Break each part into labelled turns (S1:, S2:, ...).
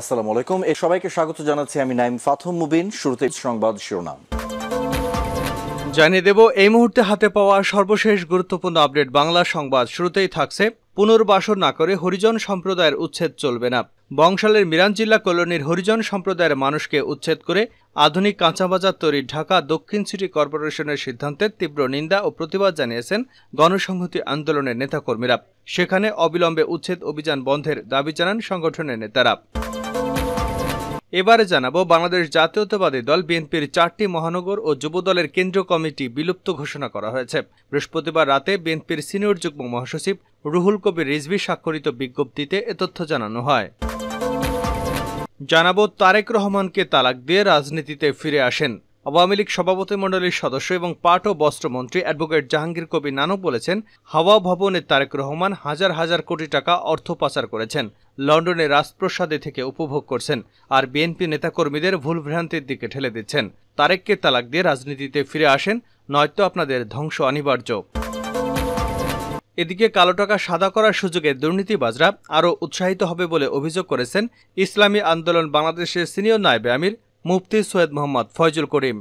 S1: আসসালামু আলাইকুম এ সবাইকে স্বাগত জানাচ্ছি আমি নাইম ফাথম মুবিন শুরুতে সংবাদ শিরোনাম জানিয়ে দেব এই মুহূর্তে হাতে পাওয়া সর্বশেষ গুরুত্বপূর্ণ আপডেট বাংলা সংবাদ শুরুতেই থাকছে পুনর্বাসন না করে হরিজন সম্প্রদায়ের উচ্ছেদ চলবে না বংশালের মিরান জিল্লা কলোনির হরিজন সম্প্রদায়ের মানুষকে উচ্ছেদ করে আধুনিক কাঁচাবাজার তৈরি ঢাকা দক্ষিণ সিটি কর্পোরেশনের সিদ্ধান্তের তীব্র নিন্দা ও প্রতিবাদ জানিয়েছেন গণসংহতি আন্দোলনের নেতাকর্মীরা সেখানে অবিলম্বে উচ্ছেদ অভিযান বন্ধের দাবি জানান সংগঠনের নেতারা এবারে জানাবো বাংলাদেশ জাতীয়তাবাদী দল বিএনপির চারটি মহানগর ও যুব দলের কেন্দ্রীয় কমিটি বিলুপ্ত ঘোষণা করা হয়েছে বৃহস্পতিবার রাতে বিএনপির সিনিয়র যুগ্ম মহাসচিব রুহুল কবির রিজভি স্বাক্ষরিত বিজ্ঞপ্তিতে এ তথ্য জানানো হয় জানাবো তারেক রহমানকে তালাক দিয়ে রাজনীতিতে ফিরে আসেন আওয়ামী লীগ সভাপতিমণ্ডলীর সদস্য এবং পাট ও বস্ত্রমন্ত্রী অ্যাডভোকেট জাহাঙ্গীর কবি নানক বলেছেন হাওয়া ভবনের তারেক রহমান হাজার হাজার কোটি টাকা অর্থ পাচার করেছেন লন্ডনে রাজপ্রসাদে থেকে উপভোগ করছেন আর বিএনপি নেতাকর্মীদের ভুলভ্রান্তির দিকে ঠেলে দিচ্ছেন তারেককে তালাক দিয়ে রাজনীতিতে ফিরে আসেন নয়তো আপনাদের ধ্বংস অনিবার্য এদিকে কালো টাকা সাদা করার সুযোগে দুর্নীতিবাজরা আরও উৎসাহিত হবে বলে অভিযোগ করেছেন ইসলামী আন্দোলন বাংলাদেশের সিনিয়র নায়বে আমির মুফতি সৈয়দ মোহাম্মদ ফয়জুল করিম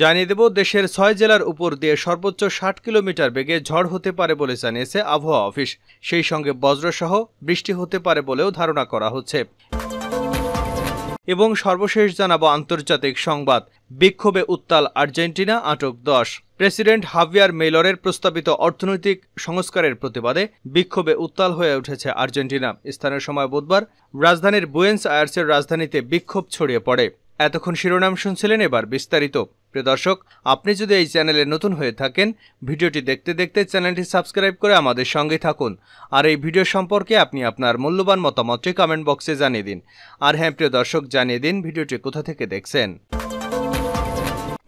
S1: জানিয়ে দেব দেশের ছয় জেলার উপর দিয়ে সর্বোচ্চ ষাট কিলোমিটার বেগে ঝড় হতে পারে বলে জানিয়েছে আবহাওয়া অফিস সেই সঙ্গে বজ্রসহ বৃষ্টি হতে পারে বলেও ধারণা করা হচ্ছে এবং সর্বশেষ জানাবো আন্তর্জাতিক সংবাদ বিক্ষোভে উত্তাল আর্জেন্টিনা আটক দশ প্রেসিডেন্ট হাভিয়ার মেলরের প্রস্তাবিত অর্থনৈতিক সংস্কারের প্রতিবাদে বিক্ষোভে উত্তাল হয়ে উঠেছে আর্জেন্টিনা স্থানীয় সময় বুধবার রাজধানীর বুয়েন্স আয়ার্সের রাজধানীতে বিক্ষোভ ছড়িয়ে পড়ে এতক্ষণ শিরোনাম শুনছিলেন এবার বিস্তারিত প্রিয় দর্শক আপনি যদি এই চ্যানেলে নতুন হয়ে থাকেন ভিডিওটি দেখতে দেখতে চ্যানেলটি সাবস্ক্রাইব করে আমাদের সঙ্গে থাকুন আর এই ভিডিও সম্পর্কে আপনি আপনার মূল্যবান মতামতটি কমেন্ট বক্সে জানিয়ে দিন আর হ্যাঁ প্রিয় দর্শক জানিয়ে দিন ভিডিওটি কোথা থেকে দেখছেন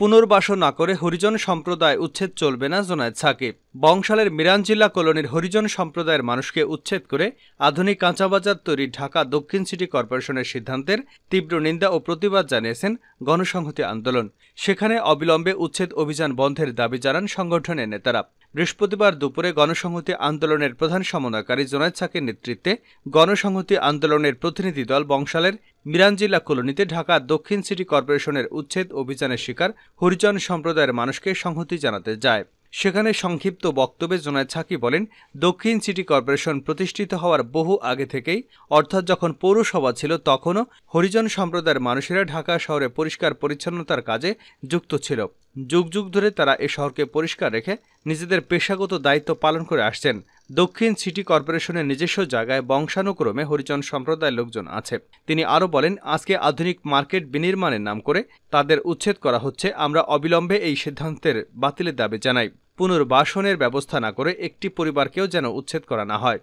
S1: পুনর্বাসন না করে হরিজন সম্প্রদায় উচ্ছেদ চলবে না জোনায়দ সাকিব বংশালের মিরান জিল্লা কলোনির হরিজন সম্প্রদায়ের মানুষকে উচ্ছেদ করে আধুনিক কাঁচাবাজার তৈরি ঢাকা দক্ষিণ সিটি কর্পোরেশনের সিদ্ধান্তের তীব্র নিন্দা ও প্রতিবাদ জানিয়েছেন গণসংহতি আন্দোলন সেখানে অবিলম্বে উচ্ছেদ অভিযান বন্ধের দাবি জানান সংগঠনের নেতারা বৃহস্পতিবার দুপুরে গণসংহতি আন্দোলনের প্রধান সমন্বয়কারী জোনায়দ সাকের নেতৃত্বে গণসংহতি আন্দোলনের প্রতিনিধি দল বংশালের মিরানজিল্লা কলোনিতে ঢাকা দক্ষিণ সিটি কর্পোরেশনের উচ্ছেদ অভিযানের শিকার হরিজন সম্প্রদায়ের মানুষকে সংহতি জানাতে যায় সেখানে সংক্ষিপ্ত বক্তব্যে জোনায় ছাকি বলেন দক্ষিণ সিটি কর্পোরেশন প্রতিষ্ঠিত হওয়ার বহু আগে থেকেই অর্থাৎ যখন পৌরসভা ছিল তখনও হরিজন সম্প্রদায়ের মানুষেরা ঢাকা শহরে পরিষ্কার পরিচ্ছন্নতার কাজে যুক্ত ছিল যুগ যুগ ধরে তারা এ শহরকে পরিষ্কার রেখে নিজেদের পেশাগত দায়িত্ব পালন করে আসছেন দক্ষিণ সিটি কর্পোরেশনের নিজস্ব জায়গায় বংশানুক্রমে হরিজন সম্প্রদায়ের লোকজন আছে তিনি আরও বলেন আজকে আধুনিক মার্কেট বিনির্মাণের নাম করে তাদের উচ্ছেদ করা হচ্ছে আমরা অবিলম্বে এই সিদ্ধান্তের বাতিলের দাবি জানাই পুনর্বাসনের ব্যবস্থা না করে একটি পরিবারকেও যেন উচ্ছেদ করা না হয়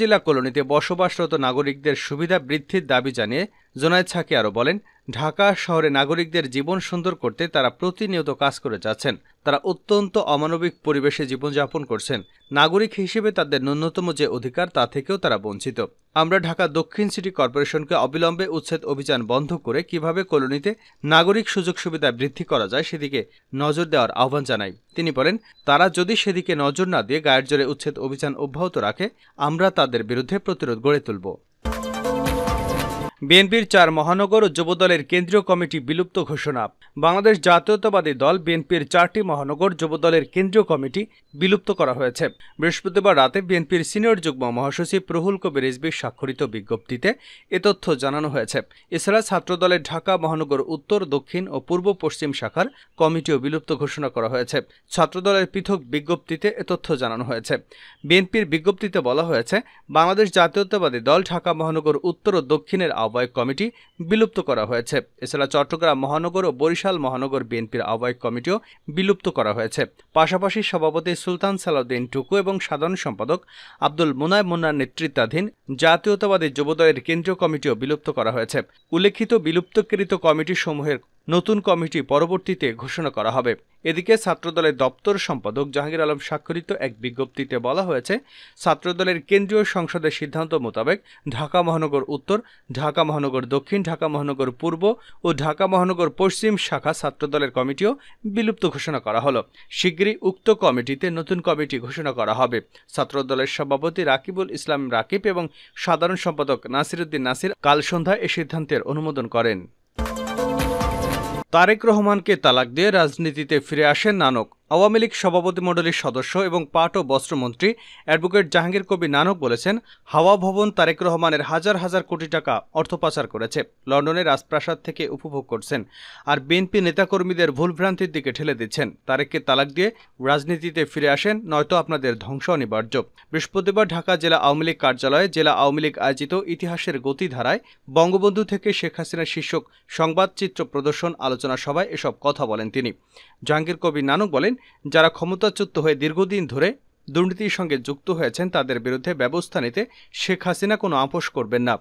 S1: জেলা কলোনিতে বসবাসরত নাগরিকদের সুবিধা বৃদ্ধির দাবি জানিয়ে জোনায়দ সাকি আরও বলেন ঢাকা শহরে নাগরিকদের জীবন সুন্দর করতে তারা প্রতিনিয়ত কাজ করে যাচ্ছেন তারা অত্যন্ত অমানবিক পরিবেশে জীবনযাপন করছেন নাগরিক হিসেবে তাদের ন্যূনতম যে অধিকার তা থেকেও তারা বঞ্চিত আমরা ঢাকা দক্ষিণ সিটি কর্পোরেশনকে অবিলম্বে উচ্ছেদ অভিযান বন্ধ করে কিভাবে কলোনিতে নাগরিক সুযোগ সুবিধা বৃদ্ধি করা যায় সেদিকে নজর দেওয়ার আহ্বান জানাই তিনি বলেন তারা যদি সেদিকে নজর না দিয়ে গায়ের জোরে উচ্ছেদ অভিযান অব্যাহত রাখে আমরা তাদের বিরুদ্ধে প্রতিরোধ গড়ে তুলব বিএনপির চার মহানগর ও যুবদলের কেন্দ্রীয় কমিটি বিলুপ্ত ঘোষণা বাংলাদেশ জাতীয়তাবাদী দল বিএনপির চারটি মহানগর যুবদলের কেন্দ্রীয় কমিটি বিলুপ্ত করা হয়েছে বৃহস্পতিবার রাতে বিএনপির সিনিয়র যুগ্ম মহাসচিব প্রহুল কবি রিজবি স্বাক্ষরিত বিজ্ঞপ্তিতে এ তথ্য জানানো হয়েছে এছাড়া ছাত্রদলের ঢাকা মহানগর উত্তর দক্ষিণ ও পূর্ব পশ্চিম শাখার কমিটিও বিলুপ্ত ঘোষণা করা হয়েছে ছাত্রদলের পৃথক বিজ্ঞপ্তিতে এ তথ্য জানানো হয়েছে বিএনপির বিজ্ঞপ্তিতে বলা হয়েছে বাংলাদেশ জাতীয়তাবাদী দল ঢাকা মহানগর উত্তর ও দক্ষিণের আব আহ্বায়ক কমিটি বিলুপ্ত করা হয়েছে এছাড়া চট্টগ্রাম মহানগর ও বরিশাল মহানগর বিএনপির আহ্বায়ক কমিটিও বিলুপ্ত করা হয়েছে পাশাপাশি সভাপতি সুলতান সালাউদ্দিন টুকু এবং সাধারণ সম্পাদক আব্দুল মুনায় মুন্নার নেতৃত্বাধীন জাতীয়তাবাদী যুবদলের কেন্দ্রীয় কমিটিও বিলুপ্ত করা হয়েছে উল্লেখিত বিলুপ্তকৃত কমিটি সমূহের নতুন কমিটি পরবর্তীতে ঘোষণা করা হবে এদিকে ছাত্রদলের দপ্তর সম্পাদক জাহাঙ্গীর আলম স্বাক্ষরিত এক বিজ্ঞপ্তিতে বলা হয়েছে ছাত্রদলের কেন্দ্রীয় সংসদের সিদ্ধান্ত মোতাবেক ঢাকা মহানগর উত্তর ঢাকা মহানগর দক্ষিণ ঢাকা মহানগর পূর্ব ও ঢাকা মহানগর পশ্চিম শাখা ছাত্রদলের কমিটিও বিলুপ্ত ঘোষণা করা হলো শীঘ্রই উক্ত কমিটিতে নতুন কমিটি ঘোষণা করা হবে ছাত্রদলের সভাপতি রাকিবুল ইসলাম রাকিব এবং সাধারণ সম্পাদক নাসিরুদ্দিন নাসির কাল সন্ধ্যায় এ সিদ্ধান্তের অনুমোদন করেন তারেক রহমানকে তালাক দিয়ে রাজনীতিতে ফিরে আসেন নানক আওয়ামী লীগ সভাপতি মণ্ডলীর সদস্য এবং পাট ও বস্ত্রমন্ত্রী অ্যাডভোকেট জাহাঙ্গীর কবি নানক বলেছেন হাওয়া ভবন তারেক রহমানের হাজার হাজার কোটি টাকা অর্থ পাচার করেছে লন্ডনে রাজপ্রাসাদ থেকে উপভোগ করছেন আর বিএনপি নেতাকর্মীদের ভুলভ্রান্তির দিকে ঠেলে দিচ্ছেন তারেককে তালাক দিয়ে রাজনীতিতে ফিরে আসেন নয়তো আপনাদের ধ্বংস অনিবার্য বৃহস্পতিবার ঢাকা জেলা আওয়ামী লীগ কার্যালয়ে জেলা আওয়ামী লীগ আয়োজিত ইতিহাসের গতিধারায় বঙ্গবন্ধু থেকে শেখ হাসিনা শীর্ষক সংবাদচিত্র প্রদর্শন আলোচনা সভায় এসব কথা বলেন তিনি জাহাঙ্গীর কবি নানক বলেন যারা ক্ষমতাচ্যুত হয়ে দীর্ঘদিন ধরে দুর্নীতির সঙ্গে যুক্ত হয়েছেন তাদের বিরুদ্ধে ব্যবস্থা নিতে শেখ হাসিনা কোনো আপোষ করবেন না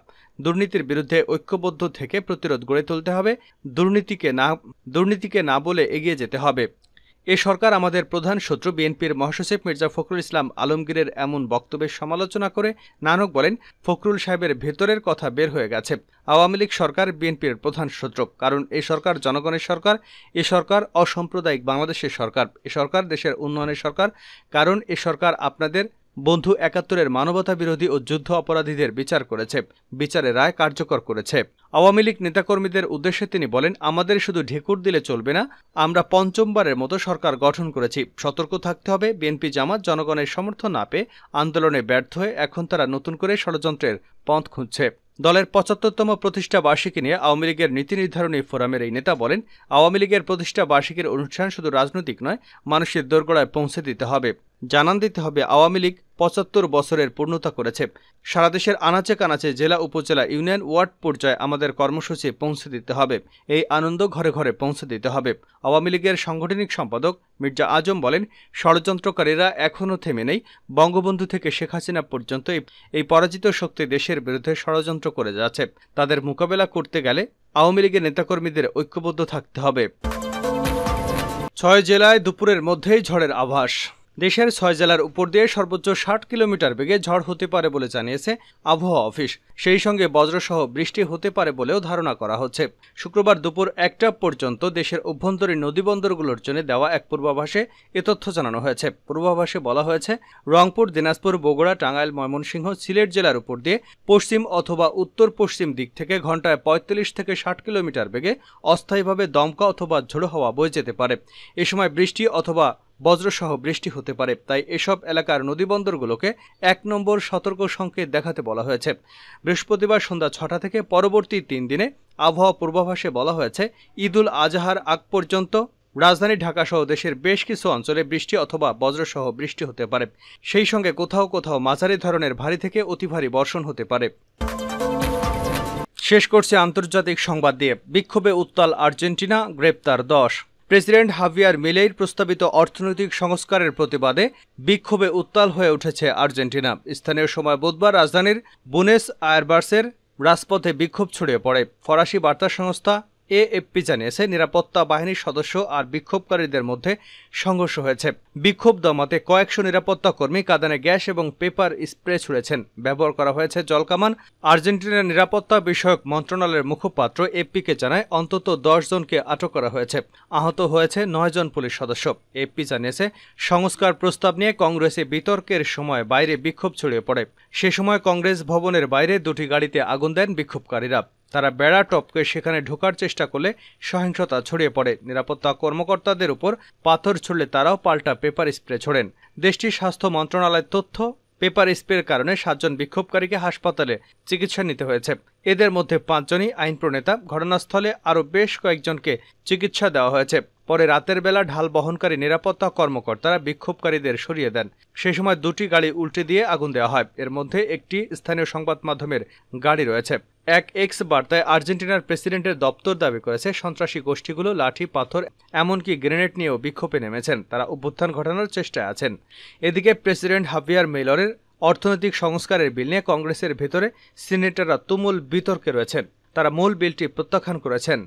S1: দুর্নীতির বিরুদ্ধে ঐক্যবদ্ধ থেকে প্রতিরোধ গড়ে তুলতে হবে দুর্নীতিকে না দুর্নীতিকে না বলে এগিয়ে যেতে হবে এ সরকার আমাদের প্রধান শত্রু বিএনপির মহাসচিব মির্জা ফখরুল ইসলাম আলমগীরের এমন বক্তব্যের সমালোচনা করে নানক বলেন ফখরুল সাহেবের ভেতরের কথা বের হয়ে গেছে আওয়ামী লীগ সরকার বিএনপির প্রধান শত্রু কারণ এ সরকার জনগণের সরকার এ সরকার অসাম্প্রদায়িক বাংলাদেশের সরকার এ সরকার দেশের উন্নয়নের সরকার কারণ এ সরকার আপনাদের বন্ধু একাত্তরের মানবতা বিরোধী ও যুদ্ধ অপরাধীদের বিচার করেছে বিচারে রায় কার্যকর করেছে আওয়ামী লীগ নেতাকর্মীদের উদ্দেশ্যে তিনি বলেন আমাদের শুধু ঢেকুর দিলে চলবে না আমরা পঞ্চমবারের মতো সরকার গঠন করেছি সতর্ক থাকতে হবে বিএনপি জামাত জনগণের সমর্থন না পেয়ে আন্দোলনে ব্যর্থ হয়ে এখন তারা নতুন করে ষড়যন্ত্রের পথ খুঁজছে দলের পঁচাত্তরতম প্রতিষ্ঠা বার্ষিকী নিয়ে আওয়ামী লীগের নীতি নির্ধারণী ফোরামের এই নেতা বলেন আওয়ামী লীগের প্রতিষ্ঠা বার্ষিকীর অনুষ্ঠান শুধু রাজনৈতিক নয় মানুষের দোরগোড়ায় পৌঁছে দিতে হবে জানান দিতে হবে আওয়ামী লীগ পঁচাত্তর বছরের পূর্ণতা করেছে সারা দেশের আনাচে কানাচে জেলা উপজেলা ইউনিয়ন ওয়ার্ড পর্যায়ে আমাদের কর্মসূচি পৌঁছে দিতে হবে এই আনন্দ ঘরে ঘরে পৌঁছে দিতে হবে আওয়ামী লীগের সাংগঠনিক সম্পাদক মির্জা আজম বলেন ষড়যন্ত্রকারীরা এখনও থেমে নেই বঙ্গবন্ধু থেকে শেখ হাসিনা পর্যন্ত এই পরাজিত শক্তি দেশের বিরুদ্ধে ষড়যন্ত্র করে যাচ্ছে তাদের মোকাবেলা করতে গেলে আওয়ামী লীগের নেতাকর্মীদের ঐক্যবদ্ধ থাকতে হবে ছয় জেলায় দুপুরের মধ্যেই ঝড়ের আভাস দেশের ছয় জেলার উপর দিয়ে সর্বোচ্চ ষাট কিলোমিটার বেগে ঝড় হতে পারে বলে জানিয়েছে আবহাওয়া অফিস সেই সঙ্গে বজ্রসহ বৃষ্টি হতে পারে বলেও ধারণা করা হচ্ছে শুক্রবার দুপুর একটা পর্যন্ত দেশের অভ্যন্তরীণ নদীবন্দরগুলোর জন্য দেওয়া এক পূর্বাভাসে এ তথ্য জানানো হয়েছে পূর্বাভাসে বলা হয়েছে রংপুর দিনাজপুর বগুড়া টাঙ্গাইল ময়মনসিংহ সিলেট জেলার উপর দিয়ে পশ্চিম অথবা উত্তর পশ্চিম দিক থেকে ঘন্টায় পঁয়তাল্লিশ থেকে ষাট কিলোমিটার বেগে অস্থায়ীভাবে দমকা অথবা ঝোড়ো হওয়া বয়ে যেতে পারে এ সময় বৃষ্টি অথবা বজ্রসহ বৃষ্টি হতে পারে তাই এসব এলাকার নদীবন্দরগুলোকে এক নম্বর সতর্ক সংকেত দেখাতে বলা হয়েছে বৃহস্পতিবার সন্ধ্যা ছটা থেকে পরবর্তী তিন দিনে আবহাওয়া পূর্বাভাসে বলা হয়েছে ঈদুল আজহার আগ পর্যন্ত রাজধানী ঢাকাসহ দেশের বেশ কিছু অঞ্চলে বৃষ্টি অথবা বজ্রসহ বৃষ্টি হতে পারে সেই সঙ্গে কোথাও কোথাও মাঝারি ধরনের ভারী থেকে অতি ভারী বর্ষণ হতে পারে শেষ করছে আন্তর্জাতিক সংবাদ দিয়ে বিক্ষোভে উত্তাল আর্জেন্টিনা গ্রেপ্তার দশ প্রেসিডেন্ট হাভিয়ার মিলেইর প্রস্তাবিত অর্থনৈতিক সংস্কারের প্রতিবাদে বিক্ষোভে উত্তাল হয়ে উঠেছে আর্জেন্টিনা স্থানীয় সময় বুধবার রাজধানীর বুনেস আয়ারবার্সের রাজপথে বিক্ষোভ ছড়িয়ে পড়ে ফরাসি বার্তা সংস্থা এএফপি জানিয়েছে নিরাপত্তা বাহিনীর সদস্য আর বিক্ষোভকারীদের মধ্যে সংঘর্ষ হয়েছে বিক্ষোভ দমাতে কয়েকশো নিরাপত্তা কর্মী কাদানে গ্যাস এবং পেপার স্প্রে ছুড়েছেন ব্যবহার করা হয়েছে জলকামান আর্জেন্টিনার নিরাপত্তা বিষয়ক মন্ত্রণালয়ের মুখপাত্র এপিকে জানায় অন্তত দশ জনকে আটক করা হয়েছে আহত হয়েছে নয় জন পুলিশ সদস্য এপি জানিয়েছে সংস্কার প্রস্তাব নিয়ে কংগ্রেসে বিতর্কের সময় বাইরে বিক্ষোভ ছড়িয়ে পড়ে সে সময় কংগ্রেস ভবনের বাইরে দুটি গাড়িতে আগুন দেন বিক্ষোভকারীরা তারা বেড়া টপকে সেখানে ঢোকার চেষ্টা করলে সহিংসতা ছড়িয়ে পড়ে নিরাপত্তা কর্মকর্তাদের উপর পাথর ছুড়লে তারাও পাল্টা পেপার স্প্রে ছোড়েন দেশটির স্বাস্থ্য মন্ত্রণালয়ের তথ্য পেপার স্প্রের কারণে সাতজন বিক্ষোভকারীকে হাসপাতালে চিকিৎসা নিতে হয়েছে এদের মধ্যে পাঁচজনই আইন প্রণেতা ঘটনাস্থলে আরও বেশ কয়েকজনকে চিকিৎসা দেওয়া হয়েছে পরে রাতের বেলা ঢাল বহনকারী নিরাপত্তা কর্মকর্তারা বিক্ষোভকারীদের সরিয়ে দেন সে সময় দুটি গাড়ি উল্টে দিয়ে আগুন দেওয়া হয় এর মধ্যে একটি স্থানীয় সংবাদ মাধ্যমের গাড়ি রয়েছে এক এক্স বার্তায় আর্জেন্টিনার প্রেসিডেন্টের দপ্তর দাবি করেছে সন্ত্রাসী গোষ্ঠীগুলো লাঠি পাথর এমনকি গ্রেনেড নিয়েও বিক্ষোভে নেমেছেন তারা অভ্যুত্থান ঘটানোর চেষ্টায় আছেন এদিকে প্রেসিডেন্ট হাভিয়ার মেলরের অর্থনৈতিক সংস্কারের বিল নিয়ে কংগ্রেসের ভেতরে সিনেটররা তুমুল বিতর্কে রয়েছেন তারা মূল বিলটি প্রত্যাখ্যান করেছেন